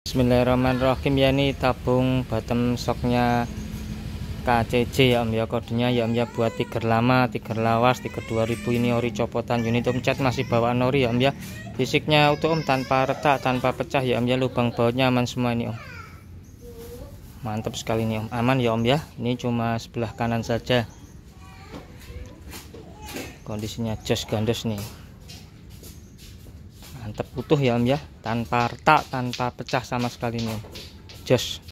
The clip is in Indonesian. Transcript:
Bismillahirrahmanirrahim ya ini tabung bottom soknya KCC ya om ya kodenya ya om ya buat tiger lama tiger lawas tiger 2000 ini ori copotan unit om cat masih bawa ori ya om ya fisiknya utuh om tanpa retak tanpa pecah ya om ya lubang bautnya aman semua ini om mantap sekali ini om aman ya om ya ini cuma sebelah kanan saja kondisinya just gandos nih mantep utuh ya om ya tanpa retak tanpa pecah sama sekali nih ya. jos